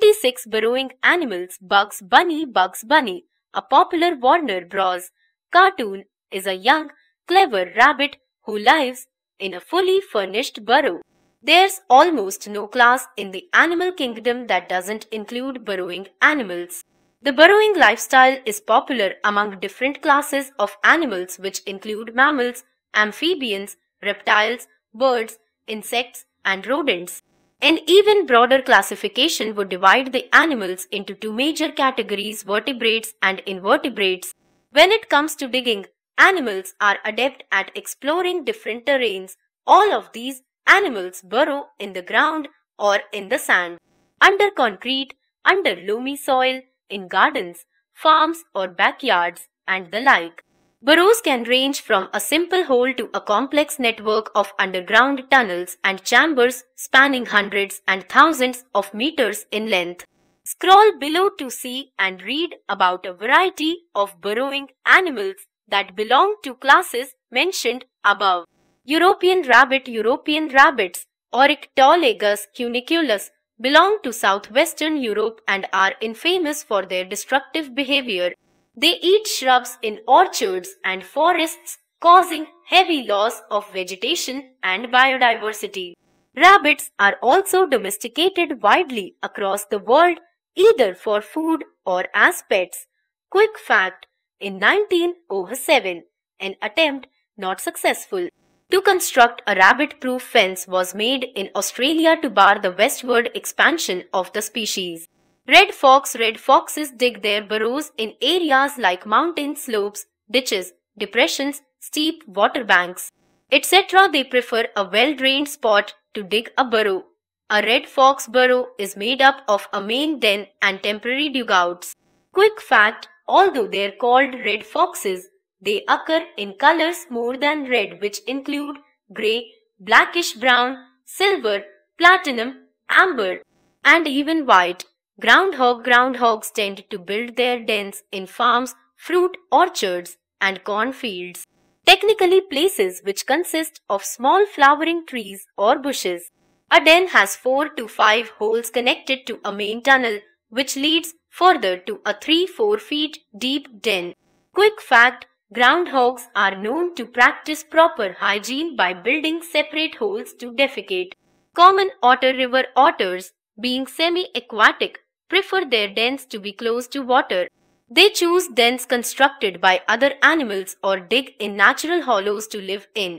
26 burrowing animals Bugs Bunny, Bugs Bunny, a popular Warner Bros. cartoon, is a young, clever rabbit who lives in a fully furnished burrow. There's almost no class in the animal kingdom that doesn't include burrowing animals. The burrowing lifestyle is popular among different classes of animals which include mammals, amphibians, reptiles, birds, insects and rodents. An even broader classification would divide the animals into two major categories vertebrates and invertebrates. When it comes to digging, animals are adept at exploring different terrains. All of these animals burrow in the ground or in the sand, under concrete, under loamy soil, in gardens, farms or backyards and the like. Burrows can range from a simple hole to a complex network of underground tunnels and chambers spanning hundreds and thousands of meters in length. Scroll below to see and read about a variety of burrowing animals that belong to classes mentioned above. European rabbit European rabbits, Oryctolagus cuniculus, belong to southwestern Europe and are infamous for their destructive behavior. They eat shrubs in orchards and forests, causing heavy loss of vegetation and biodiversity. Rabbits are also domesticated widely across the world either for food or as pets. Quick fact, in 1907, an attempt not successful to construct a rabbit-proof fence was made in Australia to bar the westward expansion of the species. Red fox Red foxes dig their burrows in areas like mountain slopes, ditches, depressions, steep water banks, etc. They prefer a well-drained spot to dig a burrow. A red fox burrow is made up of a main den and temporary dugouts. Quick fact, although they are called red foxes, they occur in colors more than red which include grey, blackish brown, silver, platinum, amber and even white. Groundhog groundhogs tend to build their dens in farms, fruit orchards, and cornfields. Technically places which consist of small flowering trees or bushes. A den has 4 to 5 holes connected to a main tunnel which leads further to a 3-4 feet deep den. Quick fact, groundhogs are known to practice proper hygiene by building separate holes to defecate. Common otter river otters, being semi-aquatic, prefer their dens to be close to water. They choose dens constructed by other animals or dig in natural hollows to live in.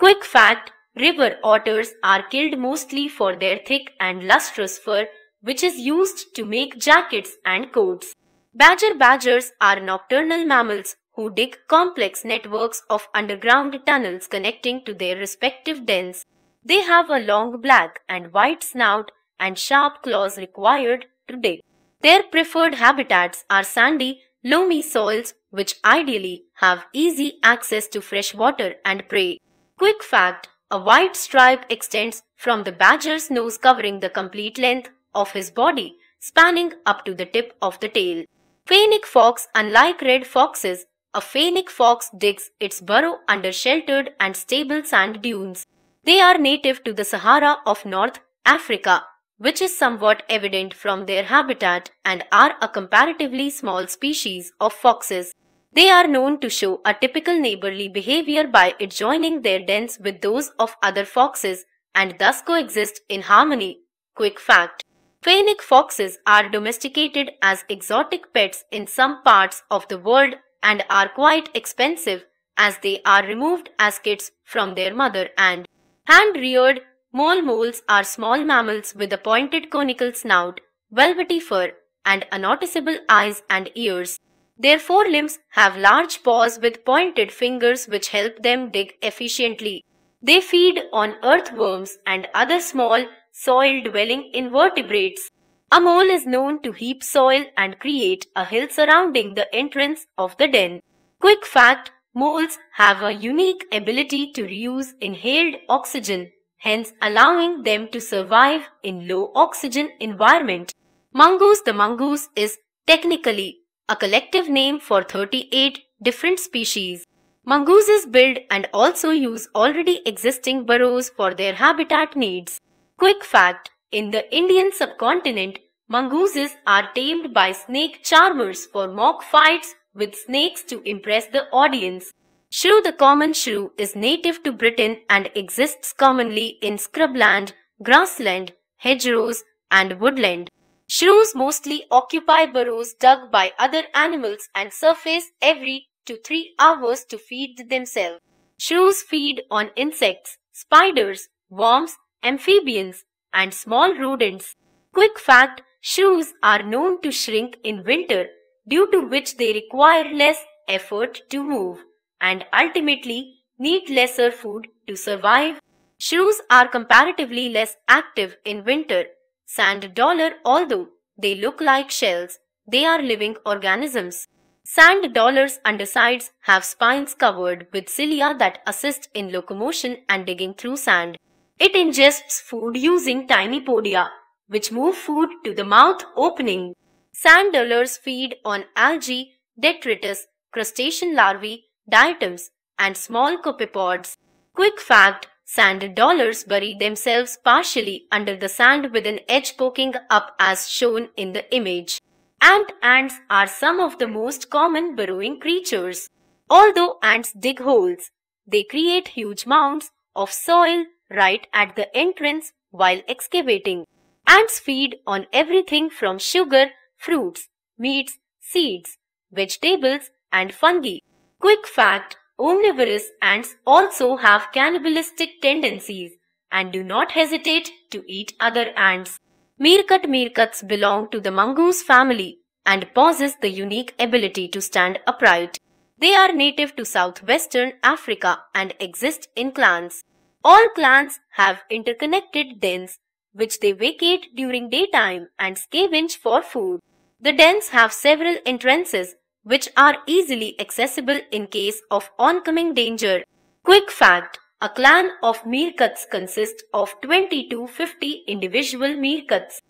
Quick fact, river otters are killed mostly for their thick and lustrous fur which is used to make jackets and coats. Badger badgers are nocturnal mammals who dig complex networks of underground tunnels connecting to their respective dens. They have a long black and white snout and sharp claws required to dig. Their preferred habitats are sandy, loamy soils which ideally have easy access to fresh water and prey. Quick fact, a white stripe extends from the badger's nose covering the complete length of his body, spanning up to the tip of the tail. Fennec fox, unlike red foxes, a fennec fox digs its burrow under sheltered and stable sand dunes. They are native to the Sahara of North Africa which is somewhat evident from their habitat and are a comparatively small species of foxes. They are known to show a typical neighborly behavior by adjoining their dens with those of other foxes and thus coexist in harmony. Quick fact. Fennec foxes are domesticated as exotic pets in some parts of the world and are quite expensive as they are removed as kids from their mother and hand-reared Mole moles are small mammals with a pointed conical snout, velvety fur, and unnoticeable eyes and ears. Their forelimbs have large paws with pointed fingers which help them dig efficiently. They feed on earthworms and other small, soil-dwelling invertebrates. A mole is known to heap soil and create a hill surrounding the entrance of the den. Quick fact, moles have a unique ability to reuse inhaled oxygen hence allowing them to survive in low oxygen environment. Mongoose the mongoose is technically a collective name for 38 different species. Mongooses build and also use already existing burrows for their habitat needs. Quick fact, in the Indian subcontinent, mongooses are tamed by snake charmers for mock fights with snakes to impress the audience. Shrew the common shrew is native to Britain and exists commonly in scrubland, grassland, hedgerows, and woodland. Shrews mostly occupy burrows dug by other animals and surface every to three hours to feed themselves. Shrews feed on insects, spiders, worms, amphibians, and small rodents. Quick fact, shrews are known to shrink in winter, due to which they require less effort to move and ultimately need lesser food to survive. Shrews are comparatively less active in winter. Sand dollar, although they look like shells, they are living organisms. Sand dollars' undersides have spines covered with cilia that assist in locomotion and digging through sand. It ingests food using tiny podia, which move food to the mouth opening. Sand dollars feed on algae, detritus, crustacean larvae, diatoms, and small copepods. Quick fact, sand dollars bury themselves partially under the sand with an edge poking up as shown in the image. Ant ants are some of the most common burrowing creatures. Although ants dig holes, they create huge mounds of soil right at the entrance while excavating. Ants feed on everything from sugar, fruits, meats, seeds, vegetables and fungi. Quick fact, omnivorous ants also have cannibalistic tendencies and do not hesitate to eat other ants. Meerkat meerkats belong to the mongoose family and possess the unique ability to stand upright. They are native to southwestern Africa and exist in clans. All clans have interconnected dens which they vacate during daytime and scavenge for food. The dens have several entrances which are easily accessible in case of oncoming danger. Quick fact a clan of meerkats consists of 20 to 50 individual meerkats.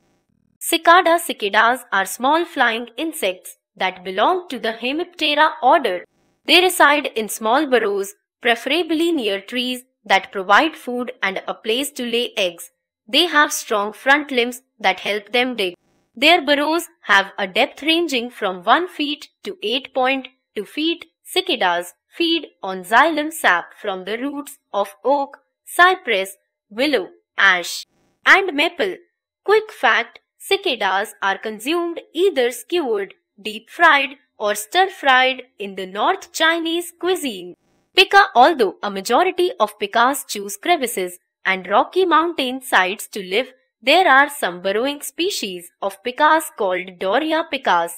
Cicada cicadas are small flying insects that belong to the Hemiptera order. They reside in small burrows, preferably near trees that provide food and a place to lay eggs. They have strong front limbs that help them dig. Their burrows have a depth ranging from 1 feet to 8.2 feet. Cicadas feed on xylem sap from the roots of oak, cypress, willow, ash, and maple. Quick fact, cicadas are consumed either skewered, deep fried, or stir fried in the North Chinese cuisine. Pika, although a majority of pikas choose crevices and rocky mountain sides to live, there are some burrowing species of pikas called Doria pikas.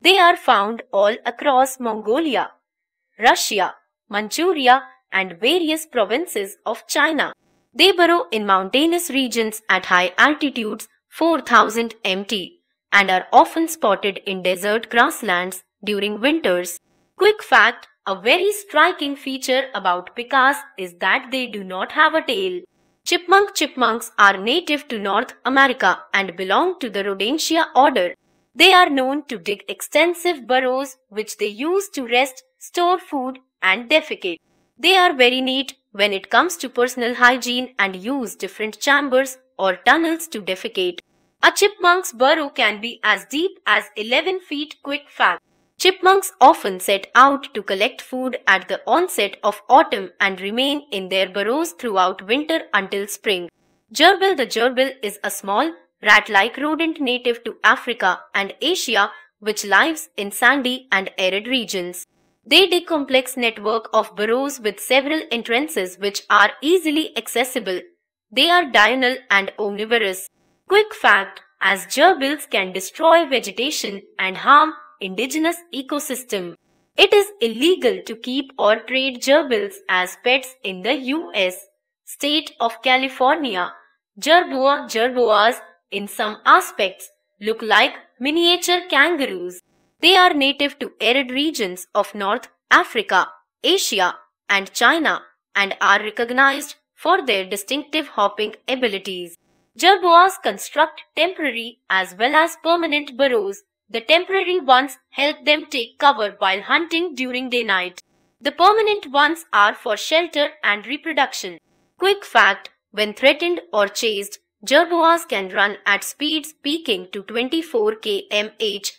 They are found all across Mongolia, Russia, Manchuria and various provinces of China. They burrow in mountainous regions at high altitudes 4000 mt and are often spotted in desert grasslands during winters. Quick fact, a very striking feature about pikas is that they do not have a tail. Chipmunk chipmunks are native to North America and belong to the Rodentia order. They are known to dig extensive burrows which they use to rest, store food and defecate. They are very neat when it comes to personal hygiene and use different chambers or tunnels to defecate. A chipmunk's burrow can be as deep as 11 feet quick fact. Chipmunks often set out to collect food at the onset of autumn and remain in their burrows throughout winter until spring. Gerbil the gerbil is a small, rat-like rodent native to Africa and Asia which lives in sandy and arid regions. They dig complex network of burrows with several entrances which are easily accessible. They are diurnal and omnivorous. Quick fact, as gerbils can destroy vegetation and harm indigenous ecosystem. It is illegal to keep or trade gerbils as pets in the US. State of California. Gerboa gerboas in some aspects look like miniature kangaroos. They are native to arid regions of North Africa, Asia and China and are recognized for their distinctive hopping abilities. Jerboas construct temporary as well as permanent burrows the temporary ones help them take cover while hunting during day night. The permanent ones are for shelter and reproduction. Quick fact, when threatened or chased, gerboas can run at speeds peaking to 24 kmh/h.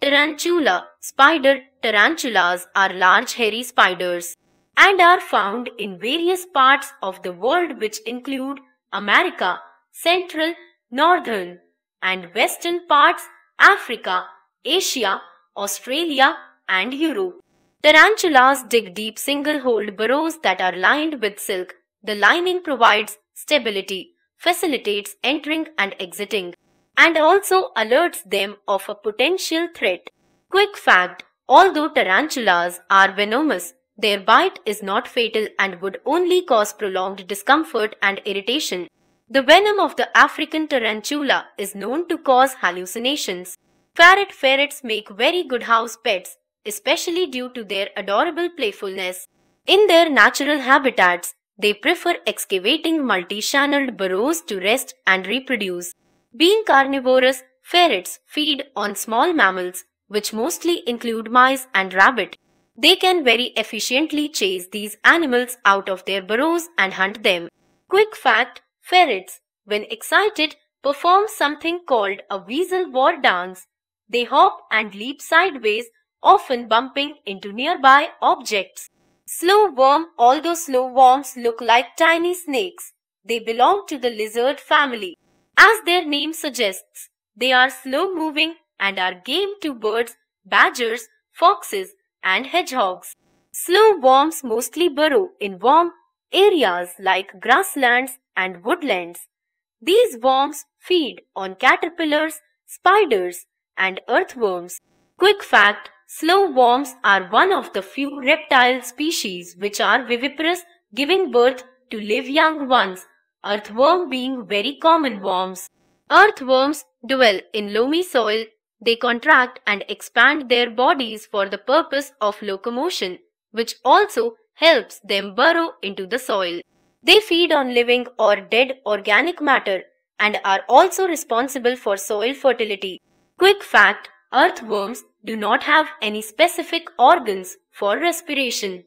Tarantula spider tarantulas are large hairy spiders and are found in various parts of the world which include America, Central, Northern and Western parts Africa, Asia, Australia, and Europe. Tarantulas dig deep single-holed burrows that are lined with silk. The lining provides stability, facilitates entering and exiting, and also alerts them of a potential threat. Quick fact, although tarantulas are venomous, their bite is not fatal and would only cause prolonged discomfort and irritation. The venom of the African tarantula is known to cause hallucinations. Ferret ferrets make very good house pets, especially due to their adorable playfulness. In their natural habitats, they prefer excavating multi-channeled burrows to rest and reproduce. Being carnivorous, ferrets feed on small mammals, which mostly include mice and rabbit. They can very efficiently chase these animals out of their burrows and hunt them. Quick fact, Ferrets, when excited, perform something called a weasel war dance. They hop and leap sideways, often bumping into nearby objects. Slow worm, although slow worms look like tiny snakes, they belong to the lizard family. As their name suggests, they are slow moving and are game to birds, badgers, foxes, and hedgehogs. Slow worms mostly burrow in warm, areas like grasslands and woodlands. These worms feed on caterpillars, spiders, and earthworms. Quick fact, slow worms are one of the few reptile species which are viviparous, giving birth to live young ones, earthworm being very common worms. Earthworms dwell in loamy soil. They contract and expand their bodies for the purpose of locomotion, which also helps them burrow into the soil. They feed on living or dead organic matter and are also responsible for soil fertility. Quick fact, earthworms do not have any specific organs for respiration.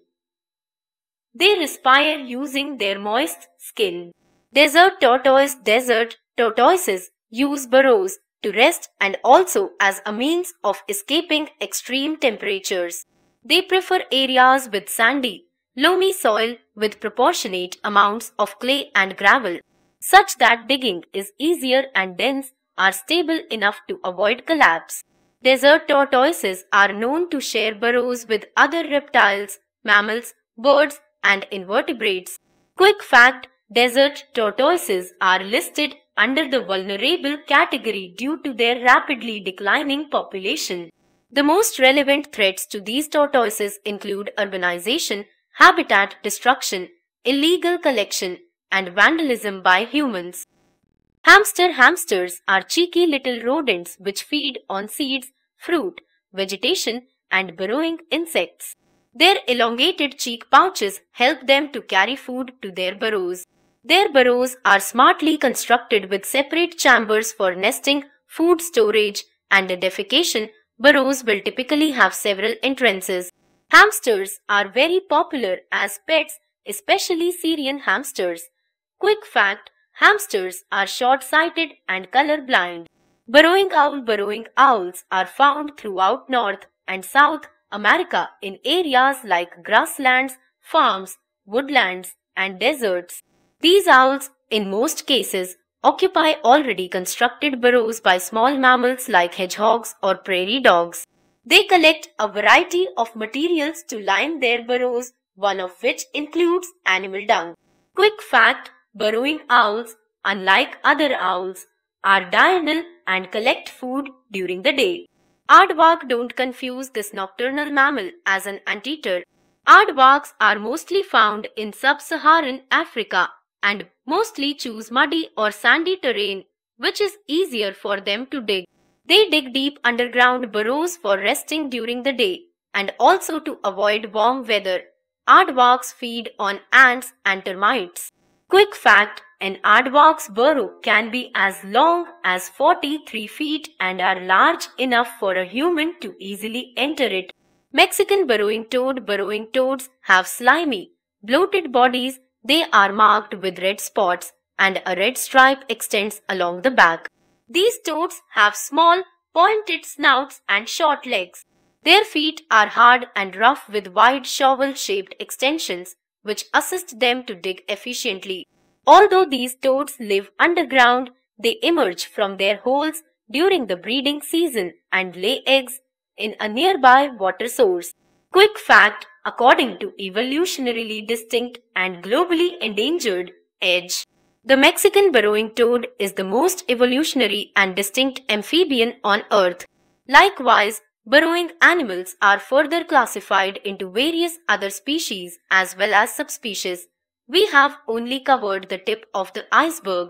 They respire using their moist skin. Desert tortoise desert tortoises use burrows to rest and also as a means of escaping extreme temperatures. They prefer areas with sandy loamy soil with proportionate amounts of clay and gravel such that digging is easier and dens are stable enough to avoid collapse. Desert tortoises are known to share burrows with other reptiles, mammals, birds and invertebrates. Quick fact, desert tortoises are listed under the vulnerable category due to their rapidly declining population. The most relevant threats to these tortoises include urbanization, habitat destruction, illegal collection, and vandalism by humans. Hamster hamsters are cheeky little rodents which feed on seeds, fruit, vegetation, and burrowing insects. Their elongated cheek pouches help them to carry food to their burrows. Their burrows are smartly constructed with separate chambers for nesting, food storage, and defecation. Burrows will typically have several entrances. Hamsters are very popular as pets, especially Syrian hamsters. Quick fact, hamsters are short-sighted and color-blind. Burrowing owl burrowing owls are found throughout North and South America in areas like grasslands, farms, woodlands, and deserts. These owls, in most cases, occupy already constructed burrows by small mammals like hedgehogs or prairie dogs. They collect a variety of materials to line their burrows, one of which includes animal dung. Quick fact, burrowing owls, unlike other owls, are diurnal and collect food during the day. Aardvark don't confuse this nocturnal mammal as an anteater. Aardvarks are mostly found in sub-Saharan Africa and mostly choose muddy or sandy terrain, which is easier for them to dig. They dig deep underground burrows for resting during the day and also to avoid warm weather. Aardvarks feed on ants and termites. Quick fact, an aardvark's burrow can be as long as 43 feet and are large enough for a human to easily enter it. Mexican burrowing toad burrowing toads have slimy, bloated bodies. They are marked with red spots and a red stripe extends along the back. These toads have small, pointed snouts and short legs. Their feet are hard and rough with wide shovel-shaped extensions which assist them to dig efficiently. Although these toads live underground, they emerge from their holes during the breeding season and lay eggs in a nearby water source. Quick fact, according to evolutionarily distinct and globally endangered, edge. The Mexican burrowing toad is the most evolutionary and distinct amphibian on Earth. Likewise, burrowing animals are further classified into various other species as well as subspecies. We have only covered the tip of the iceberg.